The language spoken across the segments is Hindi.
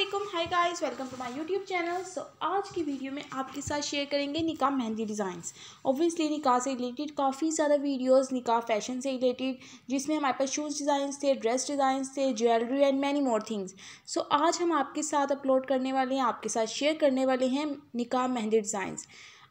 Aslam hi guys welcome to my YouTube channel so आज की वीडियो में आपके साथ शेयर करेंगे निकाह मेहंदी डिज़ाइंस ऑब्वियसली निकाह से रिलेटेड काफ़ी सारा वीडियोस निकाह फैशन से रिलेटेड जिसमें हमारे पास शूज़ डिज़ाइंस थे ड्रेस डिज़ाइंस थे jewellery and many more things so आज हम आपके साथ अपलोड करने वाले हैं आपके साथ शेयर करने वाले हैं निकाह मेहंदी डिज़ाइंस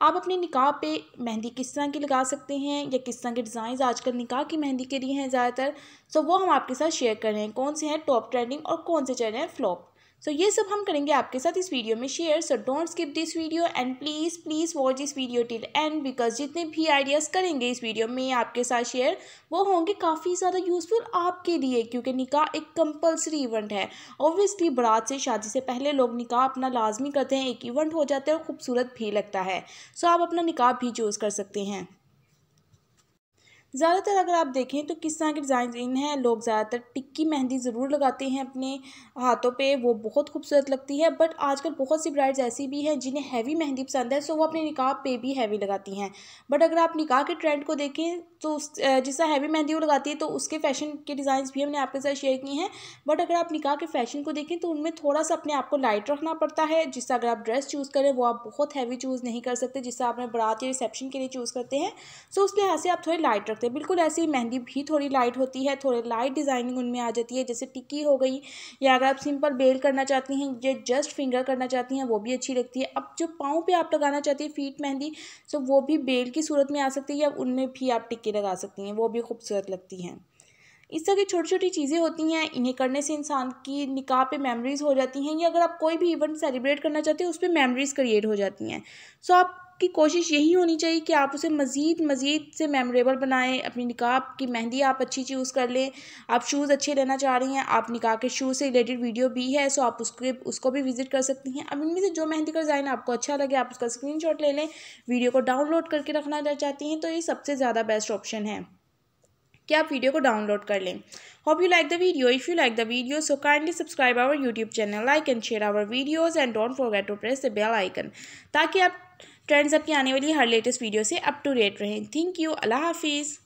आप अपने निकाह पे मेहंदी किस तरह की लगा सकते हैं या किस तरह के डिज़ाइन आजकल निकाह की मेहंदी के लिए हैं ज़्यादातर सो वो हम आपके साथ शेयर कर रहे हैं कौन से हैं टॉप ट्रेंडिंग और कौन से चल रहे हैं फ्लॉप सो ये सब हम करेंगे आपके साथ इस वीडियो में share so don't skip this video and please please watch this video till end because जितने भी आइडियाज़ करेंगे इस वीडियो में आपके साथ शेयर वो होंगे काफ़ी ज़्यादा यूज़फुल आपके लिए क्योंकि निकाह एक कंपलसरी इवेंट है ऑब्वियसली बारात से शादी से पहले लोग निकाह अपना लाजमी करते हैं एक इवेंट हो जाता है और खूबसूरत भी लगता है सो so, आप अपना निकाह भी चूज़ कर सकते हैं ज़्यादातर अगर आप देखें तो किस तरह के डिज़ाइन इन हैं लोग ज़्यादातर टिक्की मेहंदी ज़रूर लगाते हैं अपने हाथों पे वो बहुत खूबसूरत लगती है बट आजकल बहुत सी ब्राइड्स ऐसी भी हैं जिन्हें हैवी मेहंदी पसंद है सो वो अपने निकाह पे भी हैवी लगाती हैं बट अगर आप निकाह के ट्रेंड को देखें तो जिस हैवी मेहंदी वो लगाती है तो उसके फैशन के डिज़ाइन भी हमने आपके साथ शेयर किए हैं बट अगर आप निकाह के फैशन को देखें तो उनमें थोड़ा सा अपने आप को लाइट रखना पड़ता है जिससे अगर आप ड्रेस चूज़ करें वो आप बहुत हैवी चूज़ नहीं कर सकते जिससे आपने बारात या रिसेप्शन के लिए चूज़ करते हैं सो उस लिहाज से आप थोड़ी लाइट रखते हैं बिल्कुल ही मेहंदी भी थोड़ी लाइट होती है थोड़ी लाइट डिज़ाइनिंग उनमें आ जाती है जैसे टिक्की हो गई या अगर आप सिंपल बेल करना चाहती हैं या जस्ट फिंगर करना चाहती हैं वो भी अच्छी लगती है अब जो पाँव पर आप लगाना चाहती हैं फीट मेहंदी सो वो भी बेल की सूरत में आ सकती है या उनमें भी आप टिक्की लगा सकती हैं वो भी खूबसूरत लगती हैं इस तरह की छोटी छोटी चीज़ें होती हैं इन्हें करने से इंसान की निकाह पे मेमोरीज़ हो जाती हैं या अगर आप कोई भी इवेंट सेलिब्रेट करना चाहते हैं उस पर मेमोरीज़ क्रिएट हो जाती हैं सो आप की कोशिश यही होनी चाहिए कि आप उसे मज़ीद मज़ीद से मेमोरेबल बनाएं अपनी निकाह की मेहंदी आप अच्छी चूज़ कर लें आप शूज़ अच्छे लेना चाह रही हैं आप निकाह के शूज़ से रिलेटेड वीडियो भी है सो आप उसके उसको भी विज़िट कर सकती हैं अब इनमें से जो मेहंदी का डिज़ाइन आपको अच्छा लगे आप उसका स्क्रीन ले लें वीडियो को डाउनलोड करके रखना चाहती हैं तो ये सबसे ज़्यादा बेस्ट ऑप्शन है कि आप वीडियो को डाउनलोड कर लें hope you like the video if you like the video so kindly subscribe our YouTube channel like and share our videos and don't forget to press the bell icon ताकि आप ट्रेंड्स आपकी आने वाली हर लेटेस्ट वीडियो से अप टू डेट रहें थैंक यू अल्लाह हाफिज़